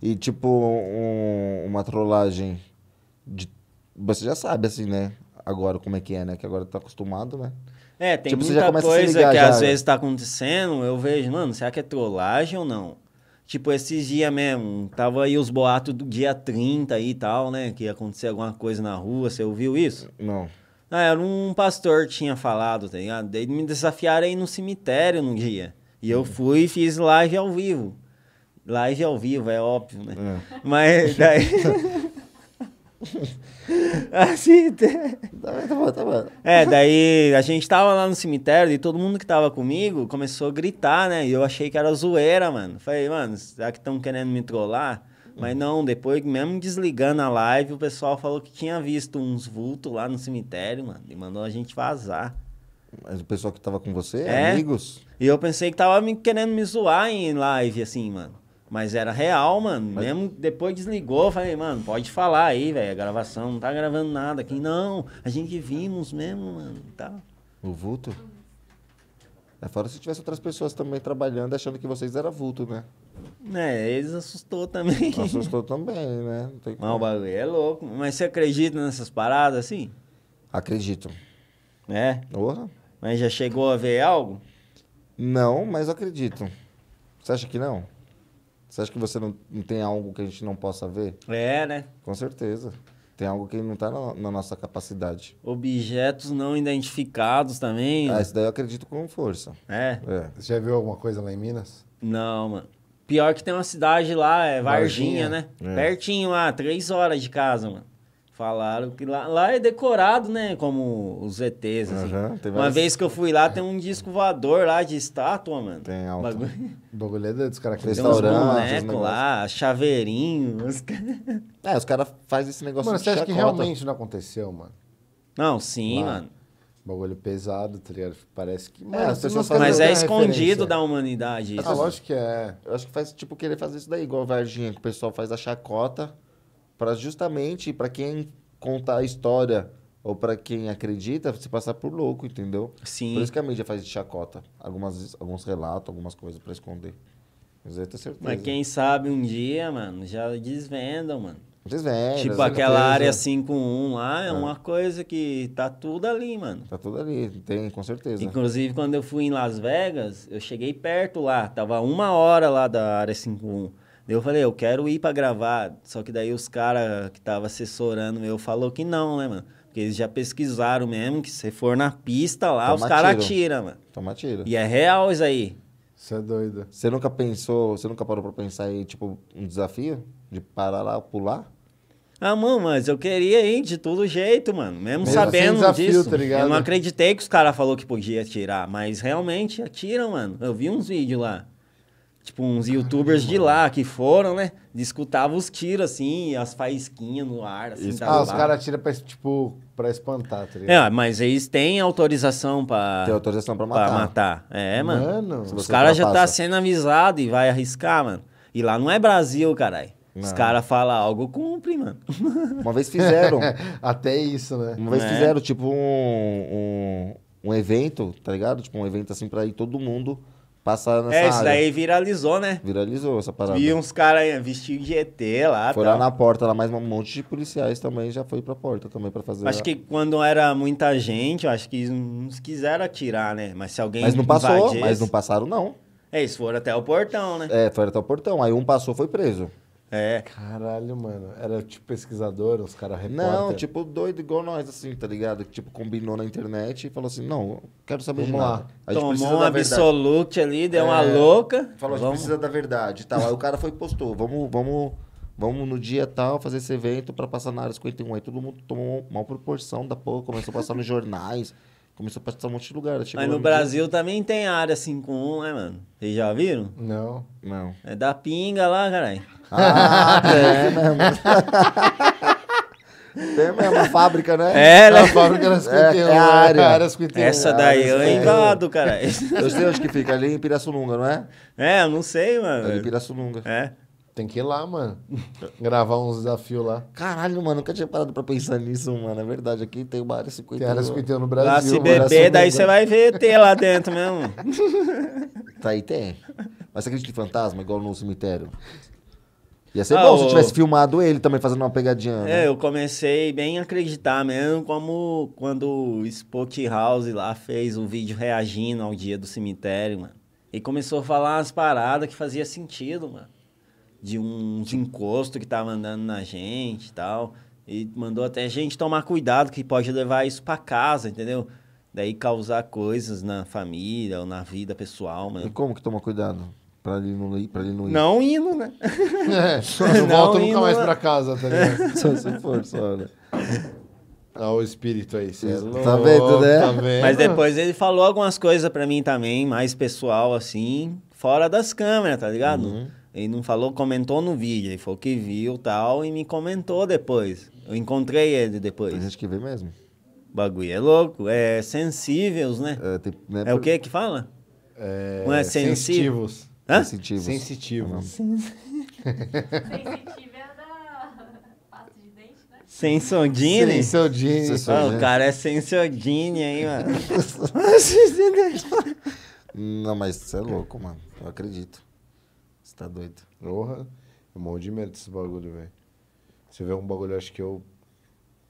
E tipo, um, uma trollagem de. Você já sabe, assim, né? Agora como é que é, né? Que agora tá acostumado, né? É, tem tipo, muita coisa que já, às né? vezes tá acontecendo, eu vejo, mano, será que é trollagem ou não? Tipo, esses dias mesmo, tava aí os boatos do dia 30 e tal, né? Que ia acontecer alguma coisa na rua, você ouviu isso? Não. Ah, era um pastor tinha falado, tá ligado? me desafiaram aí no cemitério num dia. E eu uhum. fui e fiz live ao vivo. Live ao vivo, é óbvio, né? É. Mas daí. assim. tá, tá, tá é, daí a gente tava lá no cemitério e todo mundo que tava comigo começou a gritar, né? E eu achei que era zoeira, mano. Falei, mano, será que estão querendo me trollar? Mas uhum. não, depois, mesmo desligando a live, o pessoal falou que tinha visto uns vultos lá no cemitério, mano, e mandou a gente vazar. Mas o pessoal que tava com você, é, amigos? E eu pensei que tava me, querendo me zoar em live, assim, mano. Mas era real, mano. Mas... Mesmo depois desligou, falei, mano, pode falar aí, velho. A gravação não tá gravando nada aqui. Não, a gente vimos mesmo, mano. Tá. O vulto? É fora se tivesse outras pessoas também trabalhando, achando que vocês eram vulto, né? É, eles assustou também. Assustou também, né? Não tem Mas o bagulho é louco. Mas você acredita nessas paradas assim? Acredito. É? Porra. Mas já chegou a ver algo? Não, mas acredito. Você acha que não? Você acha que você não, não tem algo que a gente não possa ver? É, né? Com certeza. Tem algo que não está na, na, nossa capacidade. Objetos não identificados também. Ah, isso daí eu acredito com força. É? é. Você já viu alguma coisa lá em Minas? Não, mano. Pior que tem uma cidade lá, é Varginha, Varginha né? É. Pertinho lá, três horas de casa, mano. Falaram que lá, lá é decorado, né? Como os ETs, assim. Uhum, uma vez que eu fui lá, tem um disco voador lá de estátua, mano. Tem alto. Bagulho... Bagulho é dos caras que restaurantes. lá, chaveirinho. Os... é, os caras fazem esse negócio Mano, você acha chacota. que realmente não aconteceu, mano? Não, sim, lá. mano bagulho pesado, tá ligado? Parece que. é, as Mas é escondido da humanidade ah, isso. Ah, lógico que é. Eu acho que faz, tipo, querer fazer isso daí, igual a Varginha, que o pessoal faz da chacota, para justamente, para quem contar a história ou para quem acredita, se passar por louco, entendeu? Sim. Por isso que a mídia faz de chacota. Algumas, alguns relatos, algumas coisas para esconder. Mas eu tenho certeza. Mas quem sabe um dia, mano, já desvendam, mano. Tipo, né? aquela área 51 assim lá é, é uma coisa que tá tudo ali, mano. Tá tudo ali, tem, com certeza. Inclusive, quando eu fui em Las Vegas, eu cheguei perto lá, tava uma hora lá da área 51. Assim daí eu falei, eu quero ir para gravar, só que daí os caras que tava assessorando eu falou que não, né, mano? Porque eles já pesquisaram mesmo que se for na pista lá, Toma os caras atiram, mano. Toma tiro. E é real isso aí. Você é doido. Você nunca pensou, você nunca parou pra pensar aí tipo, um desafio? De parar lá, pular? Ah, mano, mas eu queria ir de todo jeito, mano. Mesmo, mesmo sabendo desafio, disso. Tá eu não acreditei que os caras falaram que podia atirar, mas realmente atiram, mano. Eu vi uns vídeos lá. Tipo, uns Caramba, youtubers de lá que foram, né? Escutavam os tiros, assim, as faísquinhas no ar, assim. Tá ah, os caras atiram pra, tipo, pra espantar, tá ligado? É, mas eles têm autorização pra... Tem autorização pra matar. Pra matar. É, mano. mano os caras já tá sendo avisados e vai arriscar, mano. E lá não é Brasil, caralho. Os caras falam algo, cumpre, mano. Uma vez fizeram. Até isso, né? Uma vez é? fizeram, tipo, um, um, um, evento, tá ligado? Tipo, um evento assim pra ir todo mundo passar nessa É, isso área. daí viralizou, né? Viralizou essa parada. E uns caras vestidos de ET lá. Foi lá na porta, lá mais um monte de policiais também já foi pra porta também pra fazer. Acho a... que quando era muita gente, acho que uns quiseram atirar, né? Mas se alguém. Mas não invadisse... passou, mas não passaram, não. É, eles foram até o portão, né? É, foram até o portão. Aí um passou, foi preso. É. Caralho, mano. Era tipo pesquisador, os caras repórter. Não, tipo doido igual nós, assim, tá ligado? Que tipo combinou na internet e falou assim: não, quero saber Vamos de nada. lá. A gente Tomou um absolute ali, deu é. uma louca. Falou, a gente precisa da verdade tal. Aí o cara foi e postou: vamos, vamos, vamos no dia tal fazer esse evento pra passar na área 51. Aí todo mundo tomou uma proporção da porra, começou a passar nos jornais. Começou a passar um monte de lugar. Mas no Brasil dia. também tem área 5-1, assim, né, mano? Vocês já viram? Não. Não. É da pinga lá, caralho. Ah, ah é, né, mano? Tem mesmo, a fábrica, né? É, é né? A fábrica era 51, é, é a área. É área 51. Essa é daí é engado, cara. Eu sei onde que fica, ali em Pirassununga, não é? É, eu não sei, mano. É em Pirassununga. É. Tem que ir lá, mano. Gravar uns desafios lá. Caralho, mano, nunca tinha parado pra pensar nisso, mano. É verdade, aqui tem uma área 51. Tem área 51 no Brasil. Lá se beber, daí você vai ver ter lá dentro mesmo. tá aí, tem. Mas você acredita em fantasma, igual no cemitério? Ia ser ah, bom se eu tivesse filmado ele também fazendo uma pegadinha. Né? É, eu comecei bem a acreditar mesmo, como quando o Spoke House lá fez um vídeo reagindo ao dia do cemitério, mano. E começou a falar umas paradas que fazia sentido, mano de uns encostos que estavam andando na gente e tal. E mandou até a gente tomar cuidado, que pode levar isso para casa, entendeu? Daí causar coisas na família ou na vida pessoal. Mano. E como que toma cuidado? Pra ele não ir, pra ele não ir. Não indo, né? É, só não, não volta nunca mais pra casa, tá ligado? só se for, só, né? Olha o espírito aí, você é Tá vendo, né? Tá vendo? Mas depois ele falou algumas coisas pra mim também, mais pessoal, assim, fora das câmeras, tá ligado? Uhum. Ele não falou, comentou no vídeo. Ele falou que viu tal e me comentou depois. Eu encontrei ele depois. Tem gente que vê mesmo. O bagulho é louco. É sensíveis, né? É, tem, né, é o que que fala? É... Não é sensível? Sensitivos. Hã? Sensitivos. Sensitivos. Sens... é da pasta de dente, né? Sensodine? Sensodine. Oh, o né? cara é sensodine aí, mano. Não, mas você é louco, mano. Eu acredito tá doido. Porra, um monte de medo esse bagulho, velho. Você vê um bagulho, acho que eu.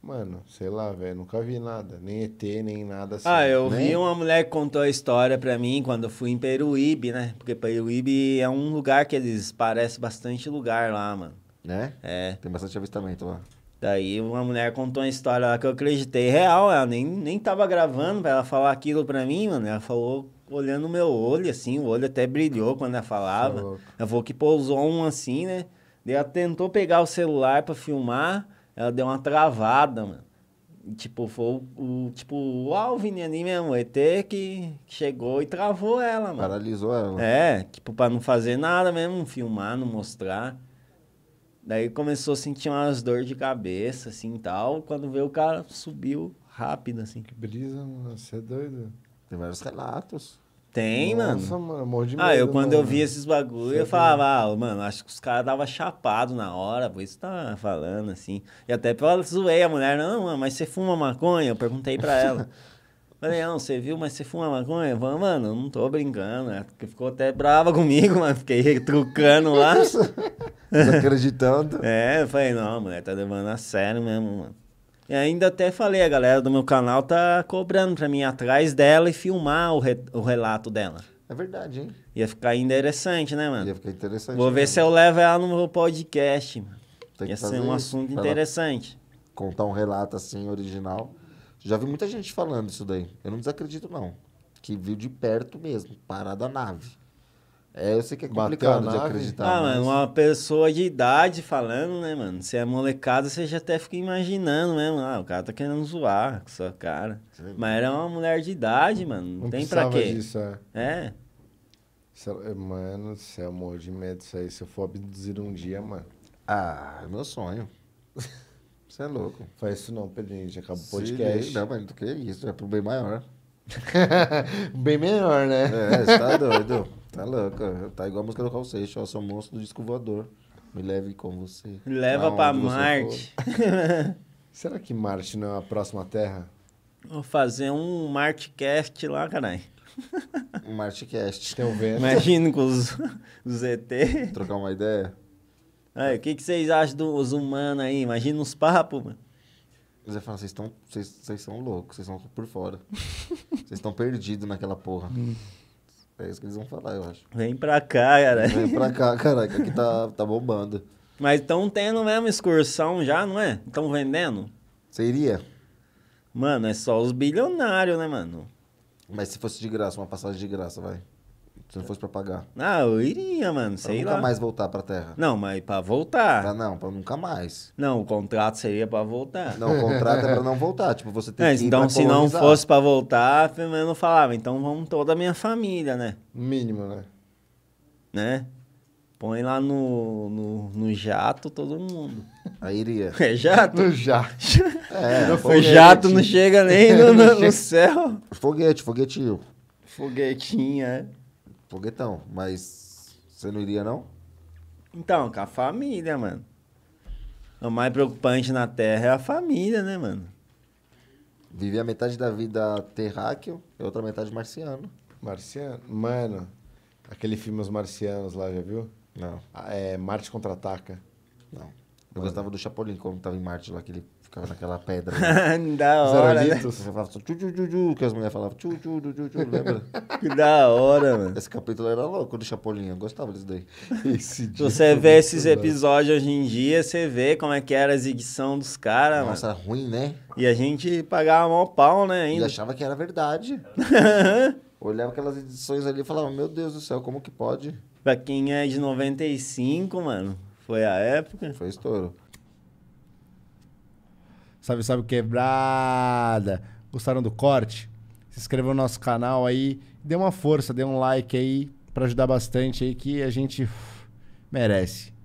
Mano, sei lá, velho, nunca vi nada. Nem ET, nem nada assim. Ah, eu né? vi uma mulher que contou a história pra mim quando eu fui em Peruíbe, né? Porque Peruíbe é um lugar que eles parecem bastante lugar lá, mano. Né? É. Tem bastante avistamento lá. Daí uma mulher contou uma história lá que eu acreditei real, ela nem, nem tava gravando pra ela falar aquilo pra mim, mano. Ela falou olhando o meu olho, assim, o olho até brilhou quando ela falava. É a avó que pousou um assim, né? Daí ela tentou pegar o celular para filmar, ela deu uma travada, mano. tipo, foi o, o tipo, o Alvin ali mesmo, o ET que chegou e travou ela, mano. Paralisou ela. É, tipo, pra não fazer nada mesmo, não filmar, não mostrar. Daí começou a sentir umas dores de cabeça, assim, tal. Quando veio o cara, subiu rápido, assim. Que brisa, mano. Você é doido. Tem vários relatos. Tem, Nossa, mano. Nossa, mano, amor de Ah, eu quando eu vi esses bagulho, eu falava, ah, mano, acho que os caras davam chapado na hora, por isso tá falando assim. E até eu zoei a mulher, não, mano, mas você fuma maconha? Eu perguntei pra ela. Falei, não, você viu, mas você fuma maconha? Eu falei, mano, não tô brincando. Né? Ela ficou até brava comigo, mano. Fiquei trucando lá. acreditando é, eu falei, não, mulher, tá levando a sério mesmo, mano. E ainda até falei, a galera do meu canal tá cobrando pra mim ir atrás dela e filmar o, re, o relato dela. É verdade, hein? Ia ficar interessante, né, mano? Ia ficar interessante. Vou ver né? se eu levo ela no meu podcast, mano. Tem Ia ser um assunto interessante. Contar um relato assim, original. Já vi muita gente falando isso daí. Eu não desacredito, não. Que viu de perto mesmo, parada a nave. É, eu sei que é complicado de acreditar. Ah, mas... mano, uma pessoa de idade falando, né, mano? Se é molecada, você já até fica imaginando né, mesmo. Ah, o cara tá querendo zoar com sua cara. Sei é mas era uma mulher de idade, mano. Não, não tem pra quê. Disso, é. é. é mano, se é morro de medo isso aí. Se eu for abduzir um dia, mano. Ah, é meu sonho. Você é louco. Faz isso não, Pedrinho. Já acabou o podcast. Não, mas do que isso? É pro bem maior. bem melhor, né? É, você tá doido. Tá louca. Tá igual a música do Raul ó. Sou monstro do disco voador. Me leve com você. Me leva pra Marte. Será que Marte não é a próxima Terra? Vou fazer um Martecast lá, caralho. Um Martecast. Tem um vento. Imagina com os, os ET. Trocar uma ideia? Aí, o que, que vocês acham dos humanos aí? Imagina uns papos, mano. Você vão vocês estão vocês, vocês são loucos, vocês estão por fora. Vocês estão perdidos naquela porra. Hum. É isso que eles vão falar, eu acho. Vem pra cá, cara. Vem pra cá, caraca, aqui tá, tá bombando. Mas estão tendo mesmo excursão já, não é? Estão vendendo? Seria. Mano, é só os bilionários, né, mano? Mas se fosse de graça, uma passagem de graça, vai. Se não fosse pra pagar. Ah, eu iria, mano. Pra sei nunca lá. nunca mais voltar pra terra. Não, mas pra voltar. Pra não, pra nunca mais. Não, o contrato seria pra voltar. Não, o contrato é pra não voltar. Tipo, você tem é, que ir Então, se colonizar. não fosse pra voltar, eu não falava. Então, vamos toda a minha família, né? Mínimo, né? Né? Põe lá no, no, no jato todo mundo. Aí iria. É jato? No jato. É, o jato não chega nem no, no, no céu. Foguete, foguetinho. Foguetinha, é. Foguetão, mas você não iria, não? Então, com a família, mano. O mais preocupante na Terra é a família, né, mano? Vivi a metade da vida terráqueo e a outra metade marciano. Marciano? Mano, aquele filme Os Marcianos lá, já viu? Não. Ah, é Marte Contra-Ataca. Não. Eu mano. gostava do Chapolin, quando tava em Marte lá, aquele Ficava naquela pedra. Né? da hora. Né? Você falava só tchu, tchu, tchu, tchu, que as mulheres falavam tchu, tchu, tchu, tchu, lembra? Que da hora, mano. Esse capítulo era louco do Chapolin, eu gostava disso daí. Esse você vê esses episódios hoje em dia, você vê como é que era a exibição dos caras, mano. Nossa, ruim, né? E a gente pagava mal pau, né? Ainda. E achava que era verdade. Olhava aquelas edições ali e falava, meu Deus do céu, como que pode? Pra quem é de 95, mano, foi a época. Foi estouro. Salve, salve, quebrada! Gostaram do corte? Se inscreva no nosso canal aí, dê uma força, dê um like aí para ajudar bastante aí que a gente merece.